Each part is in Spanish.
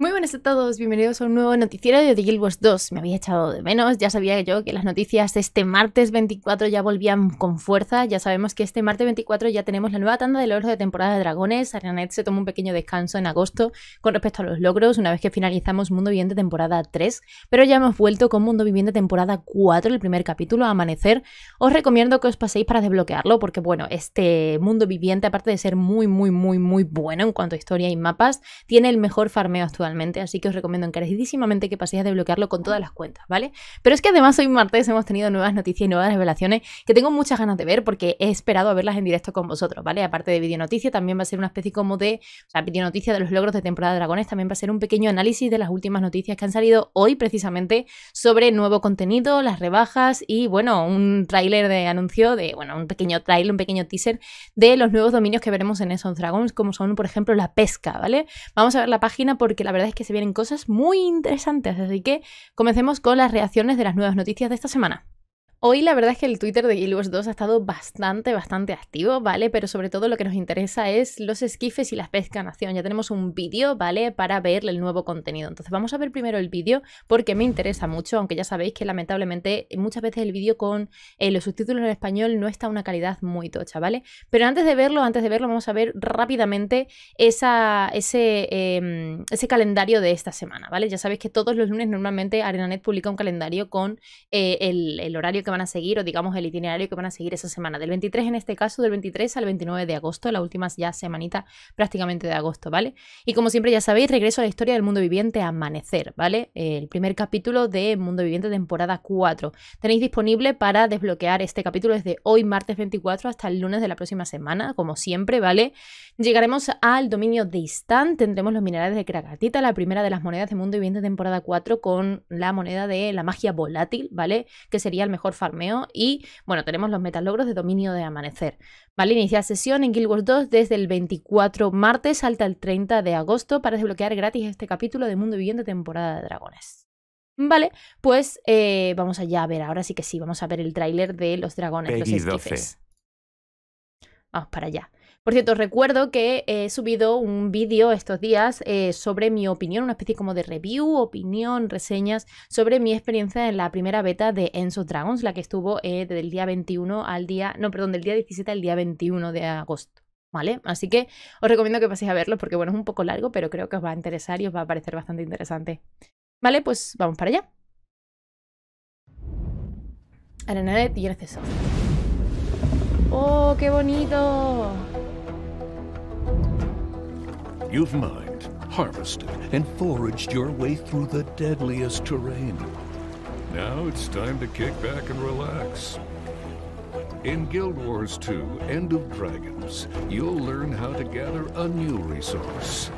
Muy buenas a todos, bienvenidos a un nuevo noticiero de The Guild Wars 2. Me había echado de menos, ya sabía yo que las noticias este martes 24 ya volvían con fuerza. Ya sabemos que este martes 24 ya tenemos la nueva tanda de logros de temporada de dragones. Aranet se tomó un pequeño descanso en agosto con respecto a los logros, una vez que finalizamos Mundo Viviente temporada 3, pero ya hemos vuelto con Mundo Viviente temporada 4, el primer capítulo, a Amanecer. Os recomiendo que os paséis para desbloquearlo, porque bueno, este Mundo Viviente, aparte de ser muy, muy, muy, muy bueno en cuanto a historia y mapas, tiene el mejor farmeo actual así que os recomiendo encarecidísimamente que paséis a desbloquearlo con todas las cuentas, ¿vale? Pero es que además hoy martes hemos tenido nuevas noticias y nuevas revelaciones que tengo muchas ganas de ver porque he esperado a verlas en directo con vosotros, ¿vale? Aparte de noticia también va a ser una especie como de, o sea, noticia de los logros de temporada de Dragones, también va a ser un pequeño análisis de las últimas noticias que han salido hoy precisamente sobre nuevo contenido, las rebajas y, bueno, un tráiler de anuncio de, bueno, un pequeño tráiler, un pequeño teaser de los nuevos dominios que veremos en esos Dragons, como son, por ejemplo, la pesca, ¿vale? Vamos a ver la página porque la verdad verdad es que se vienen cosas muy interesantes, así que comencemos con las reacciones de las nuevas noticias de esta semana. Hoy la verdad es que el Twitter de Wars 2 ha estado bastante, bastante activo, ¿vale? Pero sobre todo lo que nos interesa es los esquifes y las pesca nación. Ya tenemos un vídeo, ¿vale? Para ver el nuevo contenido. Entonces vamos a ver primero el vídeo porque me interesa mucho, aunque ya sabéis que lamentablemente muchas veces el vídeo con eh, los subtítulos en español no está a una calidad muy tocha, ¿vale? Pero antes de verlo, antes de verlo, vamos a ver rápidamente ese, em, ese calendario de esta semana, ¿vale? Ya sabéis que todos los lunes normalmente ArenaNet publica un calendario con eh, el, el horario que que van a seguir o digamos el itinerario que van a seguir esa semana. Del 23 en este caso, del 23 al 29 de agosto, la última ya semanita prácticamente de agosto, ¿vale? Y como siempre ya sabéis, regreso a la historia del mundo viviente Amanecer, ¿vale? El primer capítulo de Mundo Viviente temporada 4. Tenéis disponible para desbloquear este capítulo desde hoy martes 24 hasta el lunes de la próxima semana, como siempre, ¿vale? Llegaremos al dominio de Istan. tendremos los minerales de Krakatita, la primera de las monedas de Mundo Viviente temporada 4 con la moneda de la magia volátil, ¿vale? Que sería el mejor farmeo y, bueno, tenemos los metalogros de dominio de amanecer. Vale, iniciar sesión en Guild Wars 2 desde el 24 martes hasta el 30 de agosto para desbloquear gratis este capítulo de Mundo Viviente temporada de dragones. Vale, pues eh, vamos allá a ver, ahora sí que sí, vamos a ver el tráiler de los dragones, los Vamos para allá. Por cierto, os recuerdo que he subido un vídeo estos días eh, sobre mi opinión, una especie como de review, opinión, reseñas, sobre mi experiencia en la primera beta de Enzo Dragons, la que estuvo eh, del día 21 al día, no, perdón, del día 17 al día 21 de agosto. ¿Vale? Así que os recomiendo que paséis a verlo porque, bueno, es un poco largo, pero creo que os va a interesar y os va a parecer bastante interesante. ¿Vale? Pues vamos para allá. Arenanet y el ¡Oh, qué bonito! You've mined, harvested, and foraged your way through the deadliest terrain. Now it's time to kick back and relax. In Guild Wars 2 End of Dragons, you'll learn how to gather a new resource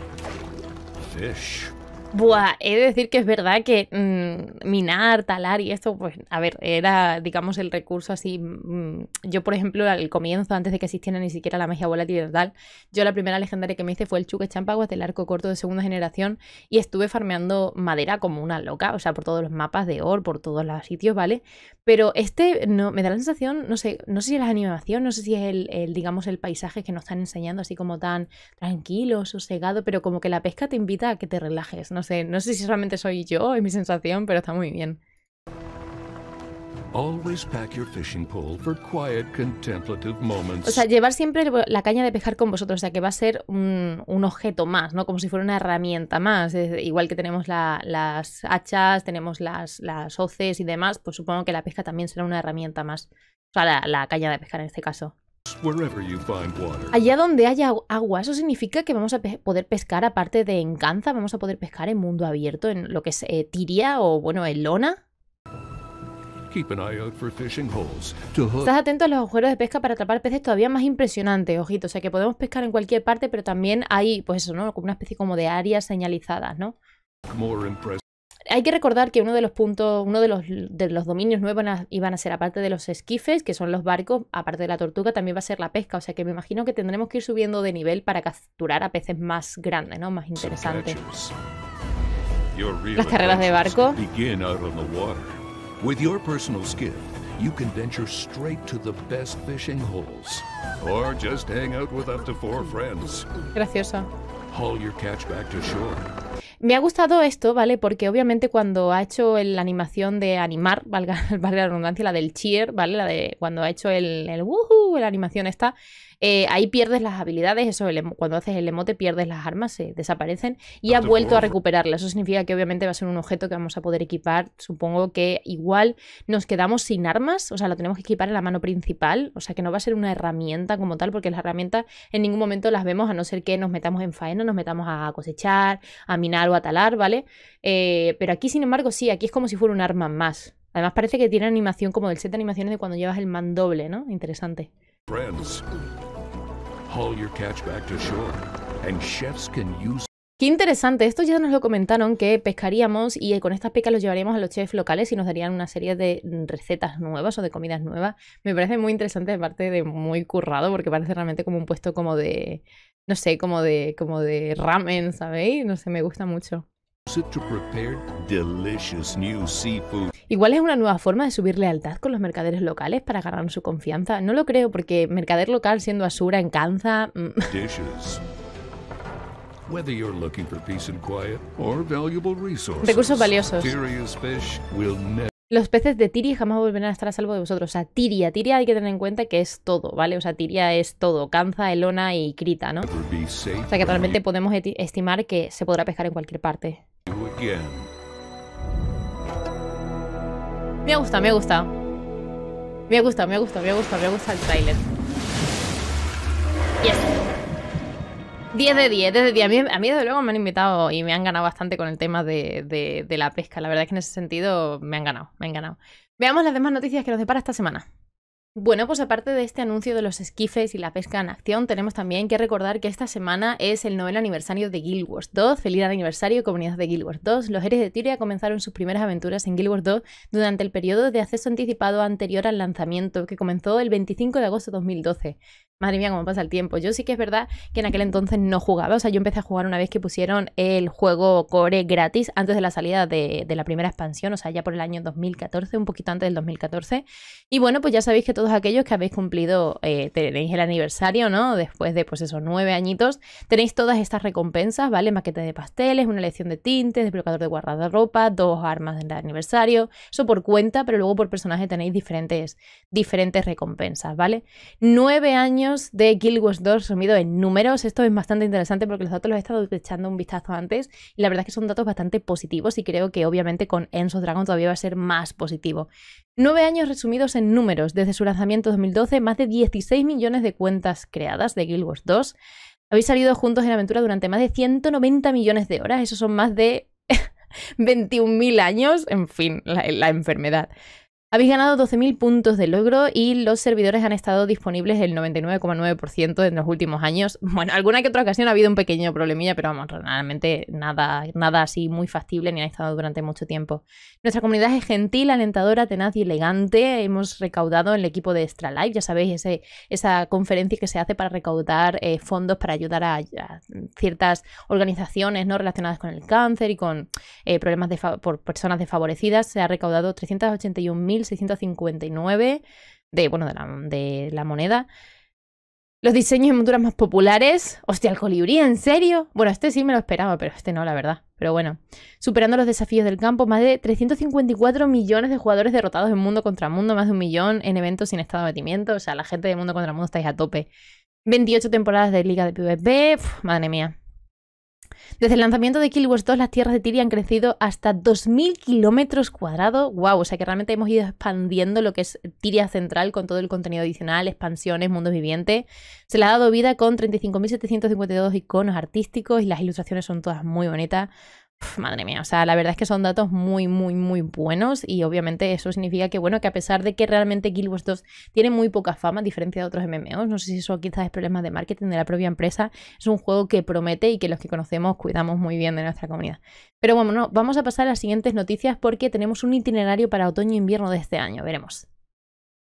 fish. Buah, he de decir que es verdad que mm, minar, talar y esto, pues, a ver, era, digamos, el recurso así. Mm, yo, por ejemplo, al comienzo, antes de que existiera ni siquiera la magia volátil y tal, yo la primera legendaria que me hice fue el chuque champaguas del arco corto de segunda generación y estuve farmeando madera como una loca, o sea, por todos los mapas de oro, por todos los sitios, ¿vale? Pero este no, me da la sensación, no sé, no sé si es la animación, no sé si es el, el digamos, el paisaje que nos están enseñando así como tan tranquilo, sosegado, pero como que la pesca te invita a que te relajes, ¿no? No sé, si solamente soy yo, y mi sensación, pero está muy bien. O sea, llevar siempre la caña de pescar con vosotros, o sea, que va a ser un, objeto más, ¿no? Como si fuera una herramienta más. igual que tenemos las hachas, tenemos las, hoces y demás, pues supongo que la pesca también será una herramienta más. O sea, la caña de pescar en este caso. Allá donde haya agua, eso significa que vamos a poder pescar, aparte de en vamos a poder pescar en mundo abierto, en lo que es eh, Tiria o, bueno, en Lona. Estás atento a los agujeros de pesca para atrapar peces todavía más impresionantes, ojito. O sea, que podemos pescar en cualquier parte, pero también hay, pues eso, ¿no? una especie como de áreas señalizadas, ¿no? Hay que recordar que uno de los puntos, uno de los, de los dominios nuevos iban a ser, aparte de los esquifes, que son los barcos, aparte de la tortuga, también va a ser la pesca. O sea que me imagino que tendremos que ir subiendo de nivel para capturar a peces más grandes, ¿no? Más interesantes. Las carreras de barco. With Haul your catch back to shore. Me ha gustado esto, ¿vale? Porque obviamente cuando ha hecho la animación de animar, valga, la redundancia, la del cheer, ¿vale? La de cuando ha hecho el, el la animación esta, eh, ahí pierdes las habilidades, eso cuando haces el emote pierdes las armas, se desaparecen y ha vuelto a recuperarlas. Eso significa que obviamente va a ser un objeto que vamos a poder equipar. Supongo que igual nos quedamos sin armas, o sea, lo tenemos que equipar en la mano principal, o sea, que no va a ser una herramienta como tal, porque las herramientas en ningún momento las vemos a no ser que nos metamos en faena, nos metamos a cosechar, a minar o a talar, ¿vale? Eh, pero aquí, sin embargo, sí, aquí es como si fuera un arma más. Además parece que tiene animación como del set de animaciones de cuando llevas el man doble, ¿no? Interesante. Qué interesante, esto ya nos lo comentaron que pescaríamos y con estas pecas los llevaríamos a los chefs locales y nos darían una serie de recetas nuevas o de comidas nuevas. Me parece muy interesante, aparte de muy currado, porque parece realmente como un puesto como de, no sé, como de, como de ramen, ¿sabéis? No sé, me gusta mucho. Igual es una nueva forma de subir lealtad con los mercaderes locales para ganar su confianza. No lo creo, porque mercader local siendo Asura en Canza. Mm. Recursos valiosos. Los peces de Tiri jamás volverán a estar a salvo de vosotros. O sea, Tiria, Tiria hay que tener en cuenta que es todo, ¿vale? O sea, Tiria es todo, Canza, Elona y Krita, ¿no? O sea, que realmente podemos estimar que se podrá pescar en cualquier parte. Me gusta, me ha gustado. Me ha gusta, me gusta, me ha gusta, me gusta el trailer. Yes. 10 de 10, 10 de 10. A mí, desde luego me han invitado y me han ganado bastante con el tema de la pesca. La verdad es que en ese sentido me han ganado, me han ganado. Veamos las demás noticias que nos depara esta semana. Bueno, pues aparte de este anuncio de los esquifes y la pesca en acción, tenemos también que recordar que esta semana es el noveno aniversario de Guild Wars 2. Feliz aniversario, comunidad de Guild Wars 2. Los Héroes de Tyria comenzaron sus primeras aventuras en Guild Wars 2 durante el periodo de acceso anticipado anterior al lanzamiento, que comenzó el 25 de agosto de 2012. Madre mía, cómo pasa el tiempo. Yo sí que es verdad que en aquel entonces no jugaba. O sea, yo empecé a jugar una vez que pusieron el juego Core gratis antes de la salida de, la primera expansión, o sea, ya por el año 2014, un poquito antes del 2014. Y bueno, pues ya sabéis que todos aquellos que habéis cumplido, eh, tenéis el aniversario, ¿no? Después de, pues esos nueve añitos, tenéis todas estas recompensas, ¿vale? Maquete de pasteles, una lección de tintes, desbloqueador de de ropa, dos armas del aniversario. Eso por cuenta, pero luego por personaje tenéis diferentes, diferentes recompensas, ¿vale? Nueve años de Guild Wars 2 resumido en números. Esto es bastante interesante porque los datos los he estado echando un vistazo antes y la verdad es que son datos bastante positivos y creo que obviamente con Enzo Dragon todavía va a ser más positivo. Nueve años resumidos en números. Desde su lanzamiento 2012, más de 16 millones de cuentas creadas de Guild Wars 2. Habéis salido juntos en aventura durante más de 190 millones de horas. Eso son más de 21.000 años. En fin, la enfermedad. Habéis ganado 12.000 puntos de logro y los servidores han estado disponibles el 99,9% en los últimos años. Bueno, alguna que otra ocasión ha habido un pequeño problemilla, pero vamos, realmente nada, nada así muy factible ni ha estado durante mucho tiempo. Nuestra comunidad es gentil, alentadora, tenaz y elegante. Hemos recaudado en el equipo de Extra Life, ya sabéis, ese, esa conferencia que se hace para recaudar eh, fondos para ayudar a, ciertas organizaciones ¿no? relacionadas con el cáncer y con eh, problemas por personas desfavorecidas. Se ha recaudado 381.000 659 de, bueno, de la, moneda. Los diseños y monturas más populares. Hostia, el colibrí, ¿en serio? Bueno, este sí me lo esperaba, pero este no, la verdad. Pero bueno, superando los desafíos del campo, más de 354 millones de jugadores derrotados en mundo contra mundo, más de un millón en eventos sin estado de batimiento. O sea, la gente de mundo contra mundo estáis a tope. 28 temporadas de liga de PvP. madre mía. Desde el lanzamiento de Kill Wars 2, las tierras de Tiria han crecido hasta 2.000 kilómetros cuadrados. ¡Wow! O sea que realmente hemos ido expandiendo lo que es Tiria Central con todo el contenido adicional, expansiones, mundos vivientes. Se le ha dado vida con 35.752 iconos artísticos y las ilustraciones son todas muy bonitas madre mía, o sea, la verdad es que son datos muy, muy, muy buenos y obviamente eso significa que, bueno, que a pesar de que realmente Guild Wars 2 tiene muy poca fama, a diferencia de otros MMOs, no sé si eso quizás es problema de marketing de la propia empresa, es un juego que promete y que los que conocemos cuidamos muy bien de nuestra comunidad. Pero bueno, vamos a pasar a las siguientes noticias porque tenemos un itinerario para otoño-invierno e de este año, veremos.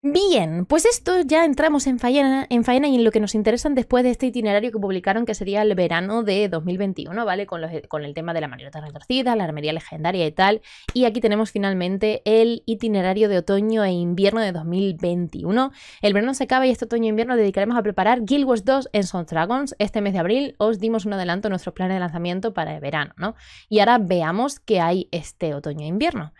Bien, pues esto ya entramos en faena, en y en lo que nos interesan después de este itinerario que publicaron, que sería el verano de 2021, ¿vale? Con, el tema de la marioneta retorcida, la armería legendaria y tal. Y aquí tenemos finalmente el itinerario de otoño e invierno de 2021. El verano se acaba y este otoño e invierno dedicaremos a preparar Guild Wars 2 en son Dragons. Este mes de abril os dimos un adelanto a nuestros planes de lanzamiento para el verano, ¿no? Y ahora veamos qué hay este otoño e invierno.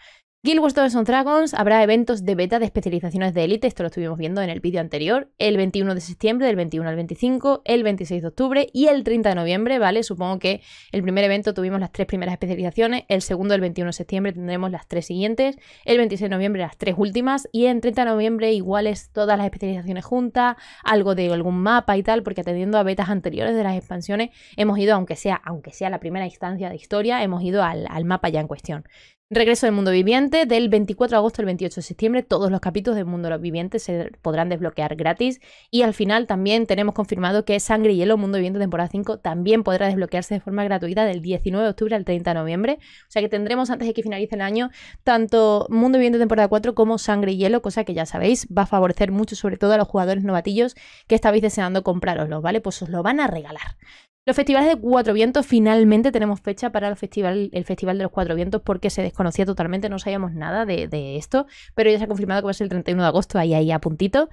Guild Wars 2 Dragons habrá eventos de beta de especializaciones de élite, esto lo estuvimos viendo en el vídeo anterior, el 21 de septiembre, del 21 al 25, el 26 de octubre y el 30 de noviembre, ¿vale? Supongo que el primer evento tuvimos las tres primeras especializaciones, el segundo el 21 de septiembre tendremos las tres siguientes, el 26 de noviembre las tres últimas y en 30 de noviembre iguales todas las especializaciones juntas, algo de algún mapa y tal, porque atendiendo a betas anteriores de las expansiones hemos ido, aunque sea, aunque sea la primera instancia de historia, hemos ido al, al mapa ya en cuestión. Regreso del Mundo Viviente del 24 de agosto al 28 de septiembre. Todos los capítulos del Mundo Viviente se podrán desbloquear gratis. Y al final también tenemos confirmado que Sangre y Hielo Mundo Viviente temporada 5 también podrá desbloquearse de forma gratuita del 19 de octubre al 30 de noviembre. O sea que tendremos antes de que finalice el año tanto Mundo Viviente temporada 4 como Sangre y Hielo, cosa que ya sabéis va a favorecer mucho sobre todo a los jugadores novatillos que estabais deseando compraroslos, ¿vale? Pues os lo van a regalar. Los festivales de Cuatro Vientos, finalmente tenemos fecha para el festival, el festival de los Cuatro Vientos porque se desconocía totalmente, no sabíamos nada de, esto, pero ya se ha confirmado que va a ser el 31 de agosto, ahí, ahí a puntito.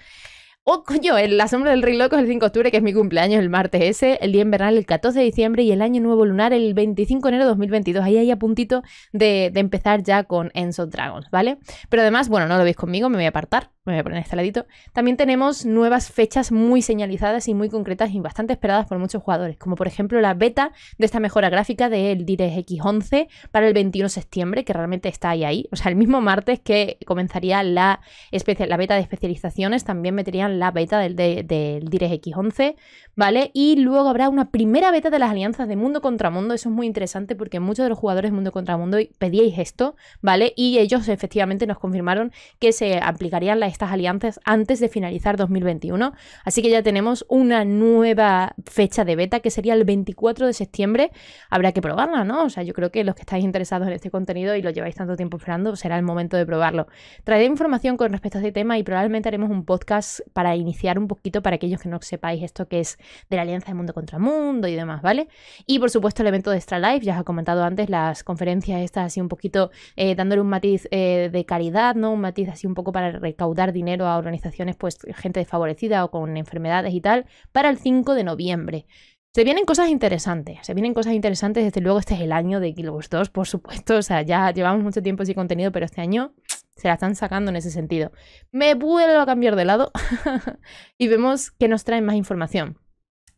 Oh, coño, la sombra del rey loco es el 5 de octubre, que es mi cumpleaños el martes ese, el día invernal el 14 de diciembre y el año nuevo lunar el 25 de enero de 2022. Ahí ahí a puntito de, de empezar ya con Enzo Dragons, ¿vale? Pero además, bueno, no lo veis conmigo, me voy a apartar me voy a poner este ladito. También tenemos nuevas fechas muy señalizadas y muy concretas y bastante esperadas por muchos jugadores, como por ejemplo la beta de esta mejora gráfica del DirectX 11 para el 21 de septiembre, que realmente está ahí ahí. O sea, el mismo martes que comenzaría la, la beta de especializaciones, también meterían la beta del, de, del DirectX 11, ¿vale? Y luego habrá una primera beta de las alianzas de mundo contra mundo. Eso es muy interesante porque muchos de los jugadores de mundo contra mundo pedíais esto, ¿vale? Y ellos efectivamente nos confirmaron que se aplicarían las estas alianzas antes de finalizar 2021. Así que ya tenemos una nueva fecha de beta que sería el 24 de septiembre. Habrá que probarla, ¿no? O sea, yo creo que los que estáis interesados en este contenido y lo lleváis tanto tiempo esperando, será el momento de probarlo. Traeré información con respecto a este tema y probablemente haremos un podcast para iniciar un poquito para aquellos que no sepáis esto que es de la Alianza de Mundo contra Mundo y demás, ¿vale? Y por supuesto el evento de Extra Life, ya os he comentado antes, las conferencias estas así un poquito eh, dándole un matiz eh, de caridad, ¿no? Un matiz así un poco para recaudar dinero a organizaciones, pues gente desfavorecida o con enfermedades y tal, para el 5 de noviembre. Se vienen cosas interesantes, se vienen cosas interesantes, desde luego este es el año de Guild 2, por supuesto, o sea, ya llevamos mucho tiempo sin contenido, pero este año se la están sacando en ese sentido. Me vuelvo a cambiar de lado y vemos que nos traen más información.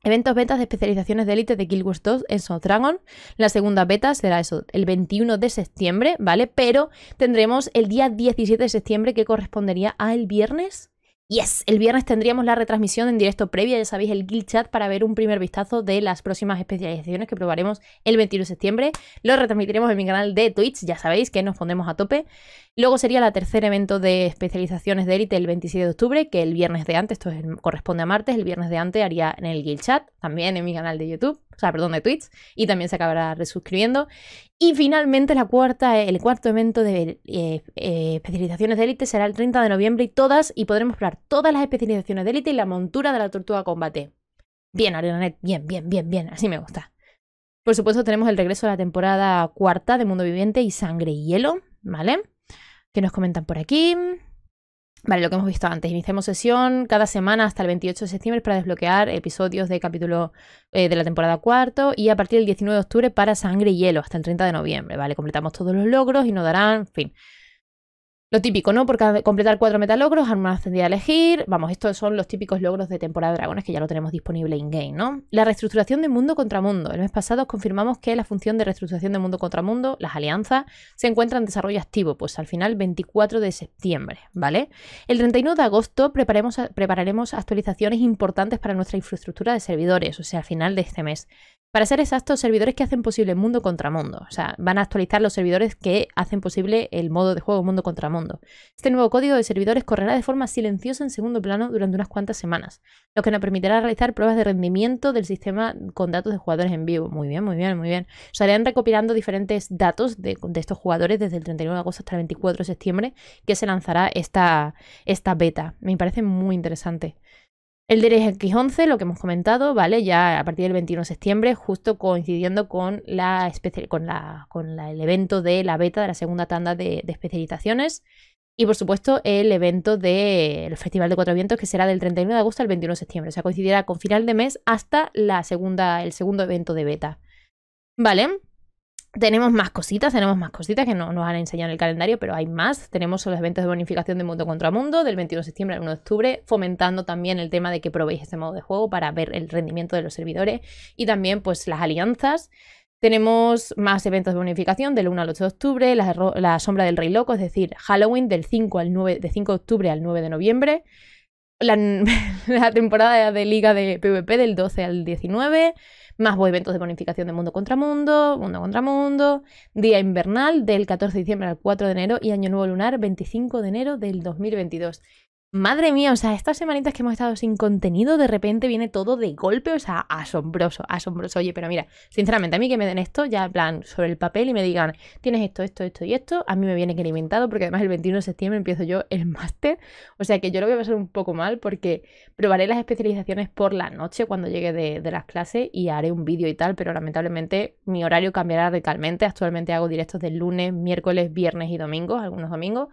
Eventos betas de especializaciones de élite de Guild Wars 2 en South Dragon. La segunda beta será eso, el 21 de septiembre, ¿vale? Pero tendremos el día 17 de septiembre que correspondería al viernes. Yes, el viernes tendríamos la retransmisión en directo previa, ya sabéis, el Guild Chat para ver un primer vistazo de las próximas especializaciones que probaremos el 21 de septiembre. Lo retransmitiremos en mi canal de Twitch, ya sabéis que nos pondremos a tope. Luego sería el tercer evento de especializaciones de élite el 27 de octubre, que el viernes de antes, esto corresponde a martes, el viernes de antes haría en el Guild Chat, también en mi canal de YouTube, o sea, perdón, de Twitch, y también se acabará resuscribiendo. Y finalmente la cuarta, el cuarto evento de eh, eh, especializaciones de élite será el 30 de noviembre y todas, y podremos probar todas las especializaciones de élite y la montura de la tortuga combate. Bien, net bien, bien, bien, bien, así me gusta. Por supuesto, tenemos el regreso a la temporada cuarta de Mundo Viviente y Sangre y Hielo, ¿vale? que nos comentan por aquí. Vale, lo que hemos visto antes. Iniciamos sesión cada semana hasta el 28 de septiembre para desbloquear episodios de capítulo eh, de la temporada cuarto y a partir del 19 de octubre para Sangre y Hielo hasta el 30 de noviembre. Vale, completamos todos los logros y nos darán, en fin, lo típico, ¿no? Porque completar cuatro metalogros, arma ascendida a elegir. Vamos, estos son los típicos logros de temporada de dragones que ya lo tenemos disponible in-game, ¿no? La reestructuración de mundo contra mundo. El mes pasado confirmamos que la función de reestructuración de mundo contra mundo, las alianzas, se encuentra en desarrollo activo, pues al final 24 de septiembre, ¿vale? El 31 de agosto prepararemos actualizaciones importantes para nuestra infraestructura de servidores, o sea, al final de este mes. Para ser exactos, servidores que hacen posible mundo contra mundo. O sea, van a actualizar los servidores que hacen posible el modo de juego mundo contra mundo. Este nuevo código de servidores correrá de forma silenciosa en segundo plano durante unas cuantas semanas, lo que nos permitirá realizar pruebas de rendimiento del sistema con datos de jugadores en vivo. Muy bien, muy bien, muy bien. Se recopilando diferentes datos de, de estos jugadores desde el 31 de agosto hasta el 24 de septiembre, que se lanzará esta, esta beta. Me parece muy interesante. El del X11, lo que hemos comentado, ¿vale? Ya a partir del 21 de septiembre, justo coincidiendo con, la con, la, con el evento de la beta de la segunda tanda de, especializaciones. Y por supuesto, el evento del Festival de Cuatro Vientos, que será del 31 de agosto al 21 de septiembre. O sea, coincidirá con final de mes hasta la segunda, el segundo evento de beta. ¿Vale? Tenemos más cositas, tenemos más cositas que no nos han enseñado en el calendario, pero hay más. Tenemos los eventos de bonificación de Mundo contra Mundo del 21 de septiembre al 1 de octubre, fomentando también el tema de que probéis este modo de juego para ver el rendimiento de los servidores y también pues las alianzas. Tenemos más eventos de bonificación del 1 al 8 de octubre, la, Sombra del Rey Loco, es decir, Halloween del 5 al 9, de 5 de octubre al 9 de noviembre. la temporada de Liga de PvP del 12 al 19, más eventos de bonificación de mundo contra mundo, mundo contra mundo. Día invernal del 14 de diciembre al 4 de enero y año nuevo lunar 25 de enero del 2022. Madre mía, o sea, estas semanitas que hemos estado sin contenido, de repente viene todo de golpe, o sea, asombroso, asombroso. Oye, pero mira, sinceramente, a mí que me den esto, ya plan, sobre el papel y me digan, tienes esto, esto, esto y esto, a mí me viene que inventado, porque además el 21 de septiembre empiezo yo el máster, o sea que yo lo voy a pasar un poco mal, porque probaré las especializaciones por la noche cuando llegue de, las clases y haré un vídeo y tal, pero lamentablemente mi horario cambiará radicalmente. Actualmente hago directos de lunes, miércoles, viernes y domingos, algunos domingos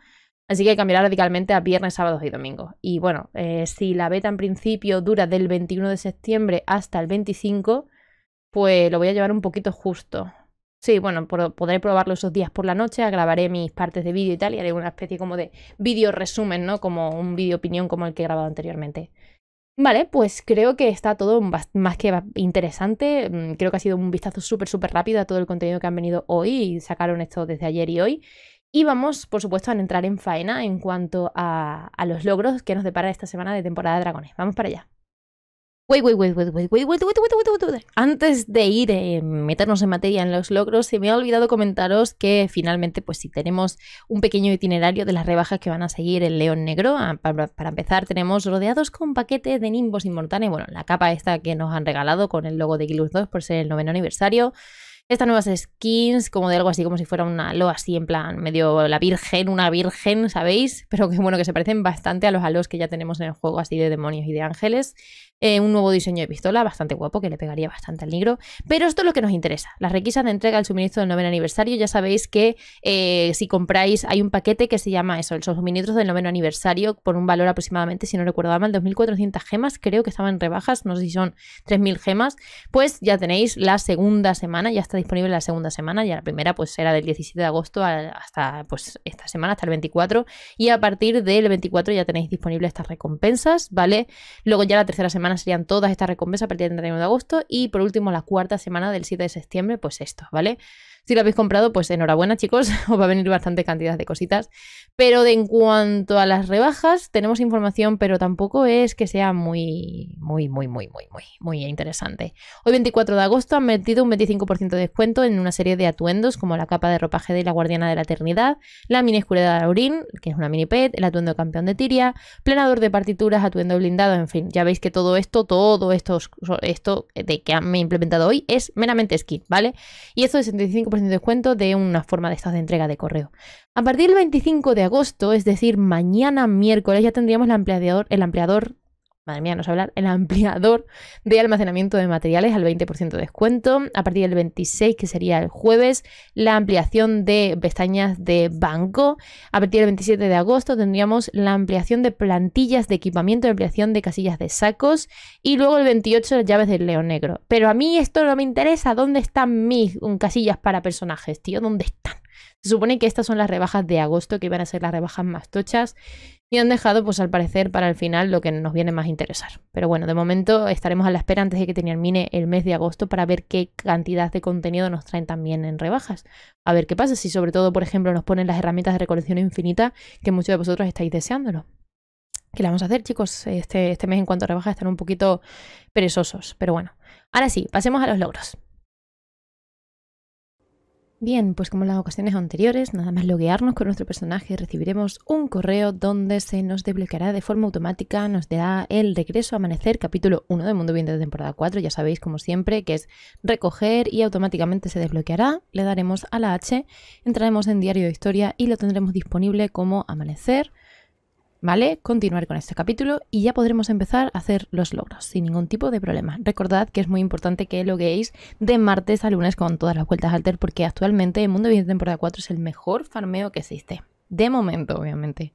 Así que cambiará radicalmente a viernes, sábados y domingos. Y bueno, eh, si la beta en principio dura del 21 de septiembre hasta el 25, pues lo voy a llevar un poquito justo. Sí, bueno, podré probarlo esos días por la noche, grabaré mis partes de vídeo y tal, y haré una especie como de vídeo resumen, ¿no? Como un vídeo opinión como el que he grabado anteriormente. Vale, pues creo que está todo más que interesante. Mm, creo que ha sido un vistazo súper, súper rápido a todo el contenido que han venido hoy y sacaron esto desde ayer y hoy. Y vamos, por supuesto, a entrar en faena en cuanto a, los logros que nos depara esta semana de temporada de dragones. Vamos para allá. Antes de ir, a meternos en materia en los logros, se me ha olvidado comentaros que finalmente, pues si tenemos un pequeño itinerario de las rebajas que van a seguir el León Negro. Para, empezar, tenemos rodeados con paquete de Nimbos Inmortales. Bueno, la capa esta que nos han regalado con el logo de Gilus 2 por ser el noveno aniversario estas nuevas skins, como de algo así, como si fuera una loa así, en plan, medio la virgen, una virgen, ¿sabéis? Pero que bueno, que se parecen bastante a los halos que ya tenemos en el juego, así de demonios y de ángeles. Eh, un nuevo diseño de pistola, bastante guapo, que le pegaría bastante al negro. Pero esto es lo que nos interesa, las requisas de entrega del suministro del noveno aniversario. Ya sabéis que eh, si compráis, hay un paquete que se llama eso, el suministro del noveno aniversario, por un valor aproximadamente, si no recuerdo mal, 2.400 gemas, creo que estaban rebajas, no sé si son 3.000 gemas. Pues ya tenéis la segunda semana, ya está disponible la segunda semana, ya la primera pues será del 17 de agosto hasta pues esta semana, hasta el 24, y a partir del 24 ya tenéis disponibles estas recompensas, ¿vale? Luego ya la tercera semana serían todas estas recompensas a partir del 31 de agosto y por último la cuarta semana del 7 de septiembre, pues esto ¿vale? Si lo habéis comprado, pues enhorabuena chicos, os va a venir bastante cantidad de cositas. Pero de, en cuanto a las rebajas, tenemos información, pero tampoco es que sea muy, muy, muy, muy, muy, muy, muy interesante. Hoy 24 de agosto han metido un 25% de descuento en una serie de atuendos como la capa de ropaje de la Guardiana de la Eternidad, la mini escuridad de Aurín, que es una mini pet, el atuendo campeón de Tiria, plenador de partituras, atuendo blindado, en fin, ya veis que todo esto, todo esto, esto de que me he implementado hoy es meramente skin, ¿vale? Y eso de 75% de descuento de una forma de estas de entrega de correo. A partir del 25 de agosto, es decir, mañana miércoles, ya tendríamos el ampliador madre mía, nos hablar, el ampliador de almacenamiento de materiales al 20% de descuento. A partir del 26, que sería el jueves, la ampliación de pestañas de banco. A partir del 27 de agosto tendríamos la ampliación de plantillas de equipamiento, la ampliación de casillas de sacos y luego el 28 las llaves del león negro. Pero a mí esto no me interesa. ¿Dónde están mis mm, casillas para personajes, tío? ¿Dónde están? Se supone que estas son las rebajas de agosto, que van a ser las rebajas más tochas y han dejado, pues al parecer, para el final lo que nos viene más a interesar. Pero bueno, de momento estaremos a la espera antes de que termine el mes de agosto para ver qué cantidad de contenido nos traen también en rebajas. A ver qué pasa, si sobre todo, por ejemplo, nos ponen las herramientas de recolección infinita que muchos de vosotros estáis deseándolo. ¿Qué le vamos a hacer, chicos? Este, este mes en cuanto a rebajas están un poquito perezosos, pero bueno. Ahora sí, pasemos a los logros. Bien, pues como las ocasiones anteriores, nada más loguearnos con nuestro personaje recibiremos un correo donde se nos desbloqueará de forma automática, nos dará el regreso a amanecer, capítulo 1 de Mundo Bien de temporada 4, ya sabéis como siempre que es recoger y automáticamente se desbloqueará, le daremos a la H, entraremos en diario de historia y lo tendremos disponible como amanecer, ¿vale? Continuar con este capítulo y ya podremos empezar a hacer los logros sin ningún tipo de problema. Recordad que es muy importante que loguéis de martes a lunes con todas las vueltas alter porque actualmente el mundo de temporada 4 es el mejor farmeo que existe. De momento, obviamente.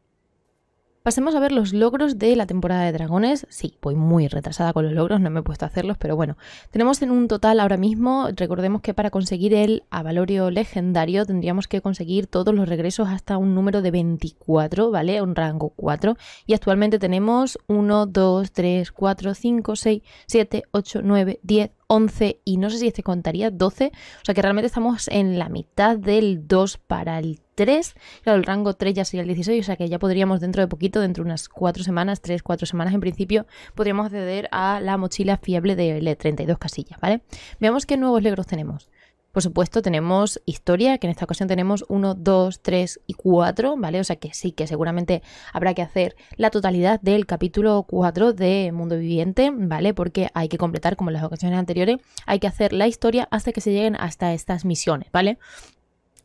Pasemos a ver los logros de la temporada de dragones. Sí, voy muy retrasada con los logros, no me he puesto a hacerlos, pero bueno. Tenemos en un total ahora mismo, recordemos que para conseguir el Avalorio legendario tendríamos que conseguir todos los regresos hasta un número de 24, ¿vale? Un rango 4. Y actualmente tenemos 1, 2, 3, 4, 5, 6, 7, 8, 9, 10, 11 y no sé si este contaría 12. O sea que realmente estamos en la mitad del 2 para el 3. Claro, el rango 3 ya sería el 16, o sea que ya podríamos dentro de poquito, dentro de unas 4 semanas, 3, 4 semanas en principio, podríamos acceder a la mochila fiable de L32 casillas, ¿vale? Veamos qué nuevos legros tenemos. Por supuesto, tenemos historia, que en esta ocasión tenemos 1, 2, 3 y 4, ¿vale? O sea que sí, que seguramente habrá que hacer la totalidad del capítulo 4 de Mundo Viviente, ¿vale? Porque hay que completar, como en las ocasiones anteriores, hay que hacer la historia hasta que se lleguen hasta estas misiones, ¿vale?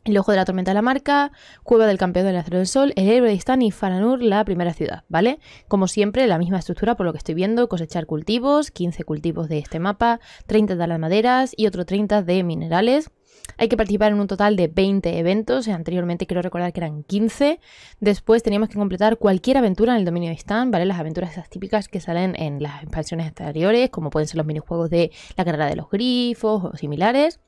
El Ojo de la Tormenta de la Marca, Cueva del Campeón del Acero del Sol, El Héroe de Istán y Faranur, la primera ciudad, ¿vale? Como siempre, la misma estructura por lo que estoy viendo, cosechar cultivos, 15 cultivos de este mapa, 30 de las maderas y otro 30 de minerales. Hay que participar en un total de 20 eventos, anteriormente quiero recordar que eran 15. Después teníamos que completar cualquier aventura en el dominio de Istán, ¿vale? Las aventuras esas típicas que salen en las expansiones exteriores, como pueden ser los minijuegos de la carrera de los grifos o similares.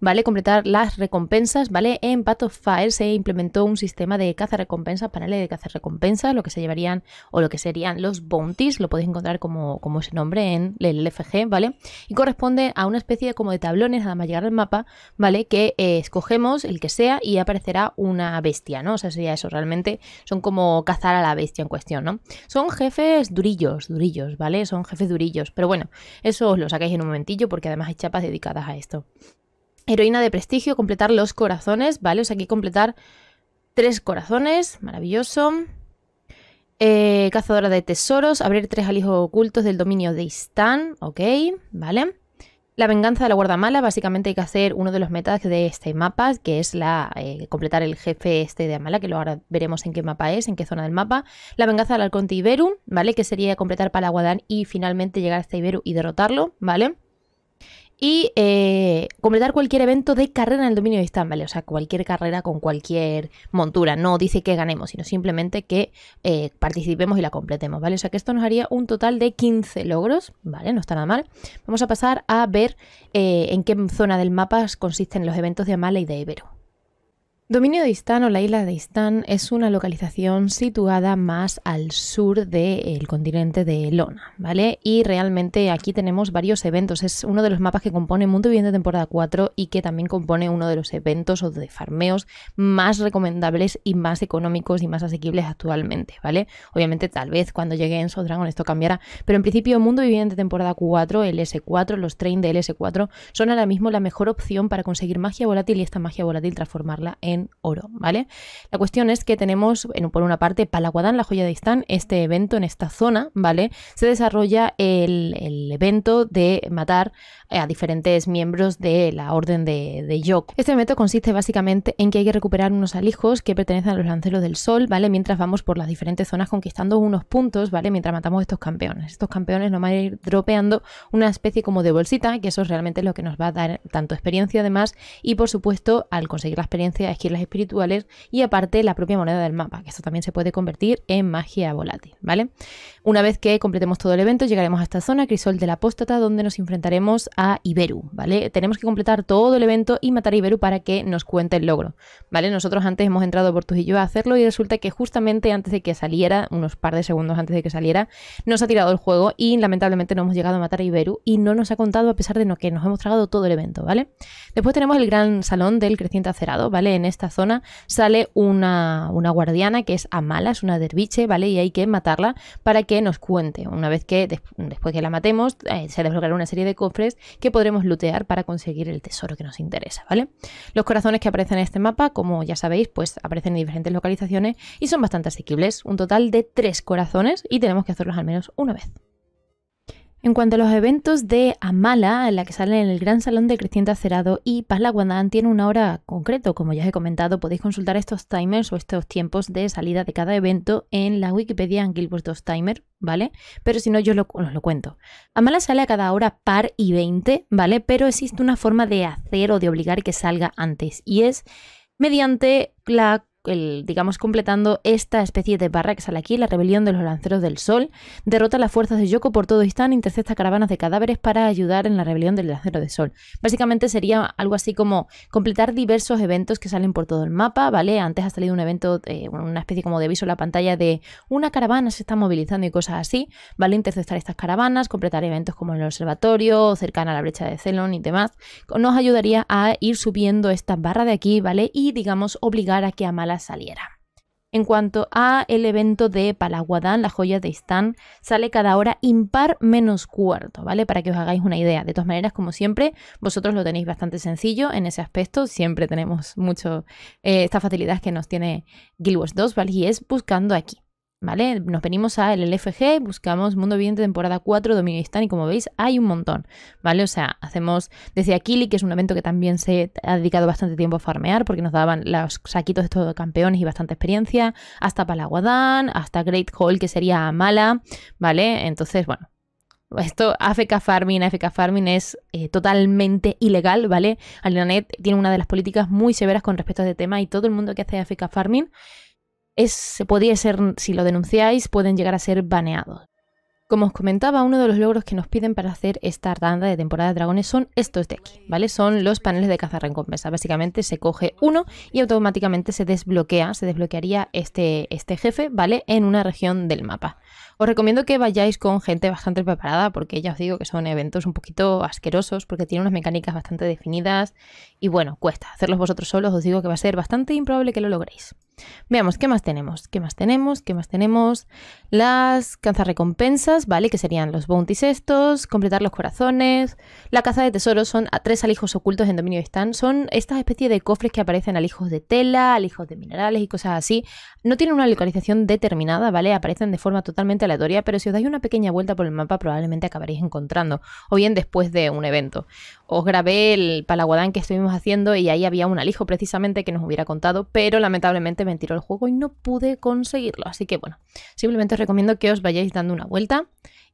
¿vale? Completar las recompensas, ¿vale? En Path of Fire se implementó un sistema de caza recompensas, paneles de caza recompensas, lo que se llevarían o lo que serían los bounties, lo podéis encontrar como, como ese nombre en el LFG, ¿vale? Y corresponde a una especie de, como de tablones, nada más llegar al mapa, ¿vale? Que eh, escogemos el que sea y aparecerá una bestia, ¿no? O sea, sería eso, realmente son como cazar a la bestia en cuestión, ¿no? Son jefes durillos, durillos, ¿vale? Son jefes durillos, pero bueno, eso os lo sacáis en un momentillo porque además hay chapas dedicadas a esto. Heroína de prestigio, completar los corazones, ¿vale? O sea, aquí completar tres corazones, maravilloso. Eh, cazadora de tesoros, abrir tres alijos ocultos del dominio de Istan, ok, ¿vale? La venganza de la guardamala, básicamente hay que hacer uno de los metas de este mapa, que es la eh, completar el jefe este de Amala, que ahora veremos en qué mapa es, en qué zona del mapa. La venganza del Alconte Iberu, ¿vale? Que sería completar Palaguadán y finalmente llegar hasta Iberu y derrotarlo, ¿vale? y eh, completar cualquier evento de carrera en el dominio de stand, ¿vale? O sea, cualquier carrera con cualquier montura. No dice que ganemos, sino simplemente que eh, participemos y la completemos, ¿vale? O sea, que esto nos haría un total de 15 logros, ¿vale? No está nada mal. Vamos a pasar a ver eh, en qué zona del mapa consisten los eventos de Amala y de Ibero. Dominio de Istán o la isla de Istán es una localización situada más al sur del continente de Lona, ¿vale? Y realmente aquí tenemos varios eventos. Es uno de los mapas que compone Mundo Viviente temporada 4 y que también compone uno de los eventos o de farmeos más recomendables y más económicos y más asequibles actualmente, ¿vale? Obviamente tal vez cuando llegue en Dragon esto cambiará, pero en principio Mundo Viviente temporada 4, el S4, los train de LS4 son ahora mismo la mejor opción para conseguir magia volátil y esta magia volátil transformarla en oro, ¿vale? La cuestión es que tenemos, por una parte, Palaguadán, la joya de Istán, este evento en esta zona, ¿vale? Se desarrolla el, el evento de matar eh, a diferentes miembros de la orden de, de Este método consiste básicamente en que hay que recuperar unos alijos que pertenecen a los lanceros del sol, ¿vale? Mientras vamos por las diferentes zonas conquistando unos puntos, ¿vale? Mientras matamos a estos campeones. Estos campeones nos van a ir dropeando una especie como de bolsita, que eso es realmente lo que nos va a dar tanto experiencia además, y por supuesto, al conseguir la experiencia, las espirituales y aparte la propia moneda del mapa, que esto también se puede convertir en magia volátil, ¿vale? Una vez que completemos todo el evento, llegaremos a esta zona, Crisol de la Apóstata, donde nos enfrentaremos a Iberu, ¿vale? Tenemos que completar todo el evento y matar a Iberu para que nos cuente el logro, ¿vale? Nosotros antes hemos entrado por yo a hacerlo y resulta que justamente antes de que saliera, unos par de segundos antes de que saliera, nos ha tirado el juego y lamentablemente no hemos llegado a matar a Iberu y no nos ha contado a pesar de que nos hemos tragado todo el evento, ¿vale? Después tenemos el gran salón del creciente acerado, ¿vale? En esta zona sale una, una guardiana que es Amala, es una derviche, ¿vale? Y hay que matarla para que nos cuente. Una vez que, después que la matemos, eh, se desbloqueará una serie de cofres que podremos lootear para conseguir el tesoro que nos interesa, ¿vale? Los corazones que aparecen en este mapa, como ya sabéis, pues aparecen en diferentes localizaciones y son bastante asequibles. Un total de tres corazones y tenemos que hacerlos al menos una vez. En cuanto a los eventos de Amala, en la que sale en el Gran Salón de Creciente Acerado y Pazla Guadán tiene una hora concreto, como ya os he comentado, podéis consultar estos timers o estos tiempos de salida de cada evento en la Wikipedia en Wars 2 Timer, ¿vale? Pero si no, yo os lo cuento. Amala sale a cada hora par y 20, ¿vale? Pero existe una forma de hacer o de obligar que salga antes y es mediante la digamos, completando esta especie de barra que sale aquí, la rebelión de los lanceros del sol, derrota las fuerzas de Yoko por todo Istán, intercepta caravanas de cadáveres para ayudar en la rebelión del lancero del sol. Básicamente sería algo así como completar diversos eventos que salen por todo el mapa, ¿vale? Antes ha salido un evento, eh, una especie como de aviso en la pantalla de una caravana se está movilizando y cosas así, ¿vale? Interceptar estas caravanas, completar eventos como el observatorio, cercana a la brecha de Celon y demás, nos ayudaría a ir subiendo esta barra de aquí, ¿vale? Y digamos, obligar a que Amala saliera. En cuanto a el evento de Palaguadán, la joya de Istán, sale cada hora impar menos cuarto, ¿vale? Para que os hagáis una idea. De todas maneras, como siempre, vosotros lo tenéis bastante sencillo en ese aspecto. Siempre tenemos mucho eh, esta facilidad que nos tiene Guild Wars 2, ¿vale? Y es buscando aquí. ¿Vale? Nos venimos al LFG, buscamos Mundo Viviente temporada 4, stan y como veis hay un montón, ¿vale? O sea, hacemos desde Aquili, que es un evento que también se ha dedicado bastante tiempo a farmear porque nos daban los saquitos de estos campeones y bastante experiencia, hasta Palaguadán, hasta Great Hall, que sería mala. ¿vale? Entonces, bueno, esto, AFK Farming, AFK Farming es eh, totalmente ilegal, ¿vale? Alinanet tiene una de las políticas muy severas con respecto a este tema y todo el mundo que hace AFK Farming se podía ser, si lo denunciáis, pueden llegar a ser baneados. Como os comentaba, uno de los logros que nos piden para hacer esta randa de temporada de dragones son estos de aquí, ¿vale? Son los paneles de caza recompensa. Básicamente se coge uno y automáticamente se desbloquea, se desbloquearía este, este jefe, ¿vale? En una región del mapa. Os recomiendo que vayáis con gente bastante preparada porque ya os digo que son eventos un poquito asquerosos porque tienen unas mecánicas bastante definidas y bueno, cuesta hacerlos vosotros solos, os digo que va a ser bastante improbable que lo logréis. Veamos, ¿qué más tenemos? ¿Qué más tenemos? ¿Qué más tenemos? Las recompensas, ¿vale? Que serían los bounties estos, completar los corazones, la caza de tesoros, son a tres alijos ocultos en dominio de están, son estas especie de cofres que aparecen alijos de tela, alijos de minerales y cosas así. No tienen una localización determinada, ¿vale? Aparecen de forma total aleatoria, pero si os dais una pequeña vuelta por el mapa probablemente acabaréis encontrando, o bien después de un evento. Os grabé el palaguadán que estuvimos haciendo y ahí había un alijo precisamente que nos hubiera contado, pero lamentablemente me tiró el juego y no pude conseguirlo, así que bueno, simplemente os recomiendo que os vayáis dando una vuelta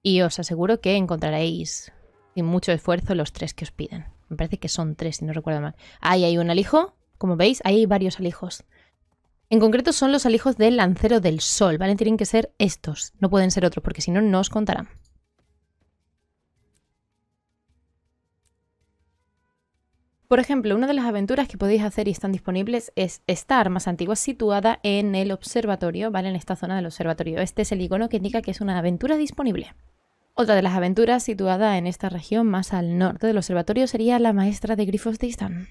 y os aseguro que encontraréis sin mucho esfuerzo los tres que os piden. Me parece que son tres, si no recuerdo mal. Ahí hay un alijo, como veis, ahí hay varios alijos. En concreto son los alijos del lancero del sol, ¿vale? Tienen que ser estos, no pueden ser otros, porque si no, no os contarán. Por ejemplo, una de las aventuras que podéis hacer y están disponibles es estar más antigua situada en el observatorio, ¿vale? En esta zona del observatorio. Este es el icono que indica que es una aventura disponible. Otra de las aventuras situada en esta región más al norte del observatorio sería la maestra de grifos de Istanbul.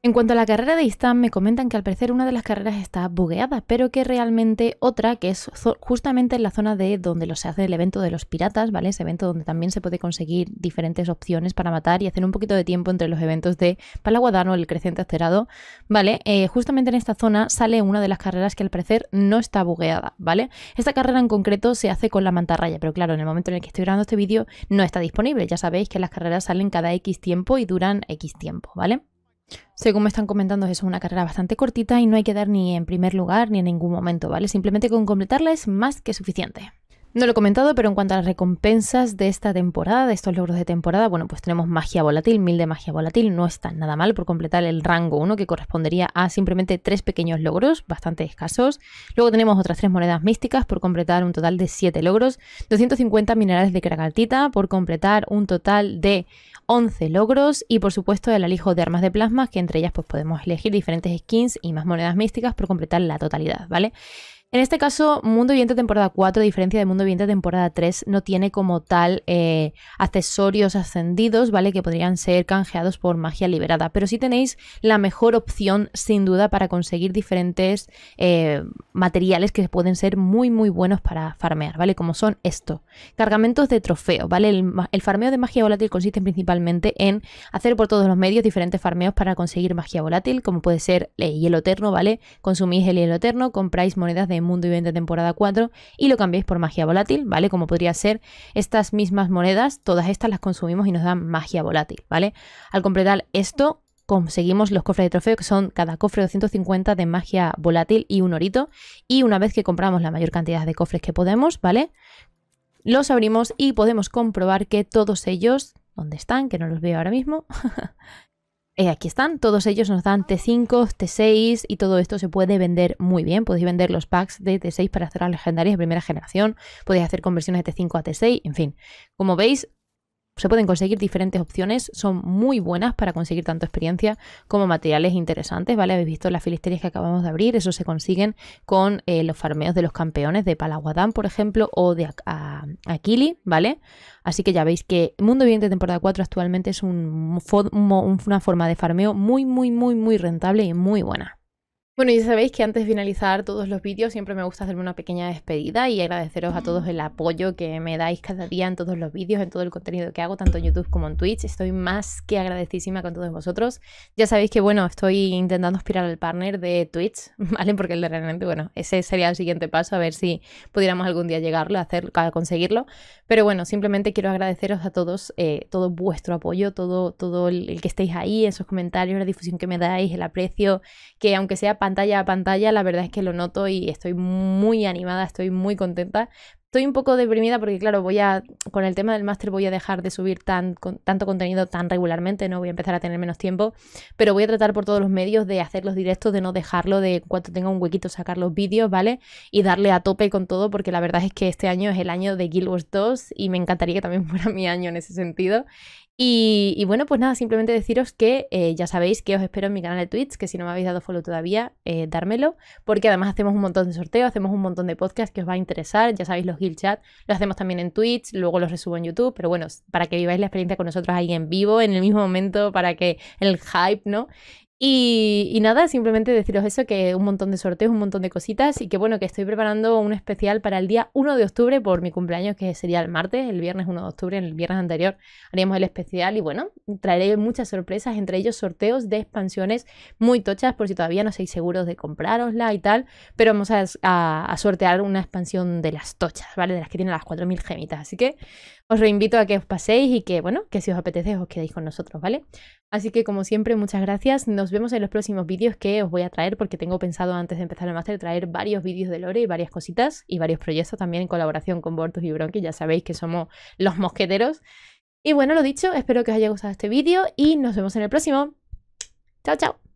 En cuanto a la carrera de Istan, me comentan que al parecer una de las carreras está bugueada, pero que realmente otra, que es justamente en la zona de donde lo se hace el evento de los piratas, ¿vale? Ese evento donde también se puede conseguir diferentes opciones para matar y hacer un poquito de tiempo entre los eventos de Palaguadano, el creciente asterado, ¿vale? Eh, justamente en esta zona sale una de las carreras que al parecer no está bugueada, ¿vale? Esta carrera en concreto se hace con la mantarraya, pero claro, en el momento en el que estoy grabando este vídeo no está disponible. Ya sabéis que las carreras salen cada X tiempo y duran X tiempo, ¿vale? Según me están comentando, es una carrera bastante cortita y no hay que dar ni en primer lugar ni en ningún momento, ¿vale? Simplemente con completarla es más que suficiente. No lo he comentado, pero en cuanto a las recompensas de esta temporada, de estos logros de temporada, bueno, pues tenemos magia volátil, mil de magia volátil, no está nada mal por completar el rango 1 que correspondería a simplemente tres pequeños logros, bastante escasos. Luego tenemos otras tres monedas místicas por completar un total de 7 logros, 250 minerales de Krakatita por completar un total de 11 logros y por supuesto el alijo de armas de plasma, que entre ellas pues podemos elegir diferentes skins y más monedas místicas por completar la totalidad, ¿vale? En este caso, Mundo Viviente temporada 4, a diferencia de Mundo Viviente temporada 3, no tiene como tal eh, accesorios ascendidos, ¿vale? Que podrían ser canjeados por magia liberada. Pero sí tenéis la mejor opción, sin duda, para conseguir diferentes eh, materiales que pueden ser muy, muy buenos para farmear, ¿vale? Como son esto. Cargamentos de trofeo, ¿vale? El, el farmeo de magia volátil consiste principalmente en hacer por todos los medios diferentes farmeos para conseguir magia volátil, como puede ser el hielo eterno, ¿vale? Consumís el hielo eterno, compráis monedas de Mundo y de temporada 4 y lo cambiéis por magia volátil, ¿vale? Como podría ser estas mismas monedas, todas estas las consumimos y nos dan magia volátil, ¿vale? Al completar esto, conseguimos los cofres de trofeo, que son cada cofre 250 de magia volátil y un orito. Y una vez que compramos la mayor cantidad de cofres que podemos, ¿vale? Los abrimos y podemos comprobar que todos ellos, ¿dónde están? Que no los veo ahora mismo. Eh, aquí están, todos ellos nos dan T5, T6 y todo esto se puede vender muy bien. Podéis vender los packs de T6 para hacer las legendarias de primera generación, podéis hacer conversiones de T5 a T6, en fin. Como veis, se pueden conseguir diferentes opciones, son muy buenas para conseguir tanto experiencia como materiales interesantes, ¿vale? Habéis visto las filisterías que acabamos de abrir, eso se consiguen con eh, los farmeos de los campeones de Palaguadán, por ejemplo, o de Aquili, ¿vale? Así que ya veis que Mundo Viviente temporada 4 actualmente es una forma de farmeo muy, muy, muy, muy rentable y muy buena. Bueno, ya sabéis que antes de finalizar todos los vídeos siempre me gusta hacerme una pequeña despedida y agradeceros a todos el apoyo que me dais cada día en todos los vídeos, en todo el contenido que hago, tanto en YouTube como en Twitch. Estoy más que agradecísima con todos vosotros. Ya sabéis que, bueno, estoy intentando aspirar al partner de Twitch, ¿vale? Porque realmente, bueno, ese sería el siguiente paso, a ver si pudiéramos algún día llegarlo, a, hacer, conseguirlo. Pero bueno, simplemente quiero agradeceros a todos eh, todo vuestro apoyo, todo, todo el, que estéis ahí, esos comentarios, la difusión que me dais, el aprecio, que aunque sea para pantalla a pantalla, la verdad es que lo noto y estoy muy animada, estoy muy contenta. Estoy un poco deprimida porque, claro, voy a, con el tema del máster voy a dejar de subir tan, tanto contenido tan regularmente, ¿no? Voy a empezar a tener menos tiempo, pero voy a tratar por todos los medios de hacer los directos, de no dejarlo, de cuanto tenga un huequito sacar los vídeos, ¿vale? Y darle a tope con todo porque la verdad es que este año es el año de Guild Wars 2 y me encantaría que también fuera mi año en ese sentido. Y, bueno, pues nada, simplemente deciros que eh, ya sabéis que os espero en mi canal de Twitch, que si no me habéis dado follow todavía, eh, dármelo, porque además hacemos un montón de sorteos, hacemos un montón de podcasts que os va a interesar, ya sabéis los guild chat, lo hacemos también en Twitch, luego los resubo en YouTube, pero bueno, para que viváis la experiencia con nosotros ahí en vivo, en el mismo momento, para que el hype, ¿no? Y, nada, simplemente deciros eso, que un montón de sorteos, un montón de cositas y que bueno, que estoy preparando un especial para el día 1 de octubre por mi cumpleaños, que sería el martes, el viernes 1 de octubre, en el viernes anterior haríamos el especial y bueno, traeré muchas sorpresas, entre ellos sorteos de expansiones muy tochas por si todavía no sois seguros de comprarosla y tal, pero vamos a, a, a sortear una expansión de las tochas, ¿vale? De las que tienen las 4.000 gemitas, así que os reinvito a que os paséis y que bueno, que si os apetece os quedéis con nosotros, ¿vale? Así que como siempre, muchas gracias. Nos vemos en los próximos vídeos que os voy a traer porque tengo pensado antes de empezar el máster traer varios vídeos de Lore y varias cositas y varios proyectos también en colaboración con Bortus y Bronqui. Ya sabéis que somos los mosqueteros. Y bueno, lo dicho, espero que os haya gustado este vídeo y nos vemos en el próximo. Chao, chao.